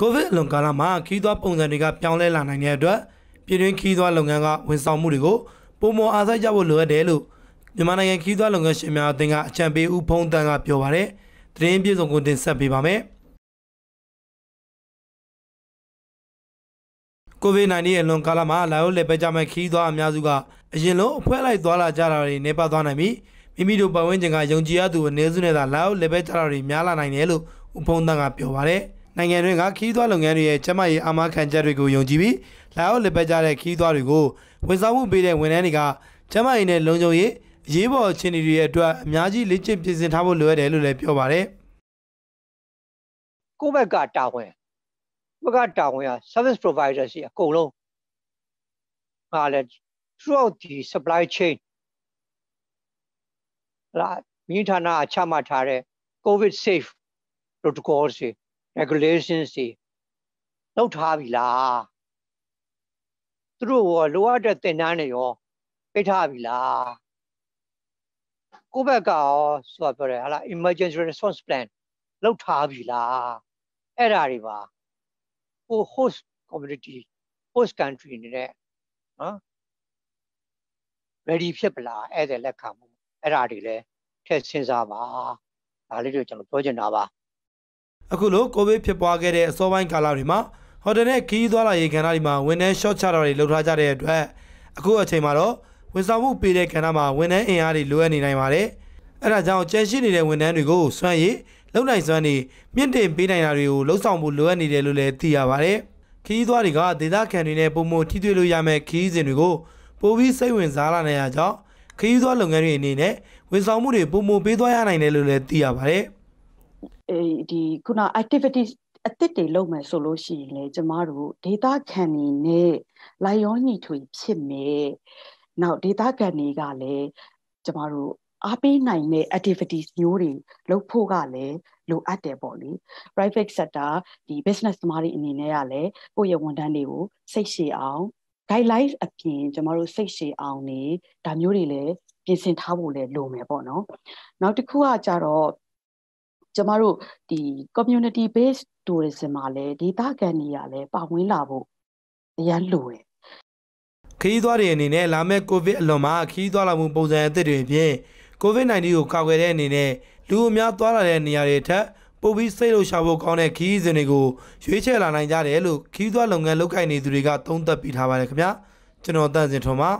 ကိုဗစ်အလွန်ကာလမှာခီးသွွားပုံစံတွေကပြောင်းလဲလာနိုင်တဲ့အတွက်ပြည်တွင်းခီးသွွားလုပ်ငန်းကဝန်ဆောင်မှုတွေကိုပုံမအားစိုက်ကြဖို့လိုအပ်တယ်လို့မြန်မာနိုင်ငံခီးသွွားလုပ်ငန်းရှင်များအသင်းကအကြံပေးဦးဖုံးတန်းကပြောပါတယ်။သတင်းပြည့်စုံကိုတင်ဆက်ပေးပါမယ်။ကိုဗစ် -19 ရဲ့လွန်ကာလမှာလာရောက်လည်ပတ်ကြမဲ့ခီးသွွားအများစုကအရင်လုံးအဖွဲလိုက်သွားလာကြတာတွေနေပါသွားနိုင်ပြီးမိမိတို့ပတ်ဝန်းကျင်ကယုံကြည်ရသူအနည်းစုနဲ့သာလာရောက်လည်ပတ်ကြတာတွေများလာနိုင်တယ်လို့ဦးဖုံးတန်းကပြောပါတယ်။နိုင်ငံတွင်းကခီးသွွားလုပ်ငန်းတွေရဲ့ကျမရေးအာမခံချက်တွေကိုယုံကြည်ပြီးလာရောက်လည်ပတ်ကြတဲ့ခီးသွွားတွေကိုဝန်ဆောင်မှုပေးတဲ့ဝန်ထမ်းတွေကကျမရေးနဲ့လုံခြုံရေးအရေးပေါ်အခြေအနေတွေရဲ့အတွက်အများကြီးလေ့ကျင့်ပြင်ဆင်ထားဖို့လိုအပ်တယ်လို့လည်းပြောပါတယ်။ကိုယ့်ဘက်ကတာဝန်ဘက်ကတာဝန်က service provider စီအကုန်လုံးဟာလေ throughout the supply chain လာမြင်းဌာနအချမှတ်ထားတဲ့ covid safe protocols တွေ regulations တွေလောက်ထားပြီလားသူတို့ရောလိုအပ်တဲ့သင်တန်းတွေရောပြထားပြီလားကိုယ့်ဘက်ကရောဆိုတာပြောတယ်ဟာလား emergency response plan လောက်ထားပြီလားအဲ့ဒါတွေပါဟို host community host country နေနဲ့နော် ready ဖြစ်ပလားအဲ့ဒါလက်ခံမှုအဲ့ဒါတွေလည်းထည့်စဉ်းစားပါဒါလေးတွေကျွန်တော်ပြောချင်တာပါအခုလိုကိုဗစ်ဖြစ်ပွားခဲ့တဲ့အစောပိုင်းကာလတွေမှာဟိုတယ်နဲ့ခီးသွားလာရေးကဏ္ဍတွေမှာဝန်ထမ်း short ချတာတွေလှုပ်ထားကြတဲ့အတွက်အခုအချိန်မှာတော့ဝန်ဆောင်မှုပေးတဲ့ကဏ္ဍမှာဝန်ထမ်းအင်အားတွေလိုအပ်နေနိုင်ပါတယ်။အဲဒါကြောင့်ကြန့်ရှိနေတဲ့ဝန်ထမ်းတွေကိုစွန့်ရည်လုံနိုင်စွမ်းတွေမြင့်တင်ပေးနိုင်တာတွေကိုလှုပ်ဆောင်ဖို့လိုအပ်နေတယ်လို့လည်းသိရပါတယ်။ခီးသွားတွေကဒေသခံတွေနဲ့ပုံမှန်ထိတွေ့လို့ရမယ့်ခီးစဉ်တွေကိုပိုပြီးစိတ်ဝင်စားလာနေရကြောင်းခီးသွားလုပ်ငန်းတွေအနေနဲ့ဝန်ဆောင်မှုတွေပုံမှန်ပေးသွားရနိုင်တယ်လို့လည်းသိရပါတယ်။ဒီခုန activities အသစ်တွေလုပ်မယ်ဆိုလို့ရှိရင်လေကျမတို့ဒေတာခံနေနဲ့လိုင်ရောညီထွေဖြစ်မယ်။နောက်ဒေတာခံနေကလည်းကျမတို့အားပေးနိုင်တဲ့ activities မျိုးတွေလုပ်ဖို့ကလည်းလိုအပ်တယ်ပေါ့လေ private sector ဒီ business သမားတွေအနေနဲ့ကလည်းကိုယ့်ရဲ့ဝန်ထမ်းတွေကိုစိတ်ရှည်အောင် guidelines အပြင်ကျမတို့စိတ်ရှည်အောင်နေဒါမျိုးတွေလည်းပြင်ဆင်ထားဖို့လည်းလိုမယ်ပေါ့နော် နောက်တစ်ခုကကြတော့ကျမတို့ဒီ community based tourism မှာလည်းဒေသခံတွေကလည်းပါဝင်လာဖို့အရန်လိုတယ်ခရီးသွားတွေအနေနဲ့လာမယ့် covid အလွန်မှာခရီးသွားလာမှုပုံစံအသစ်တွေအပြင် covid-19 ကိုကာကွယ်တဲ့အနေနဲ့လူအများသွားလာတဲ့နေရာတွေထက်ပိုပြီးစိတ်လှုပ်ရှားဖို့ကောင်းတဲ့ခရီးစဉ်တွေကိုရွေးချယ်လာနိုင်ကြတယ်လို့ခရီးသွားလုပ်ငန်းလုပ်ကိုင်နေသူတွေကသုံးသပ်ပြထားပါတယ်ခင်ဗျာကျွန်တော်တန့်စင်ထွန်ပါ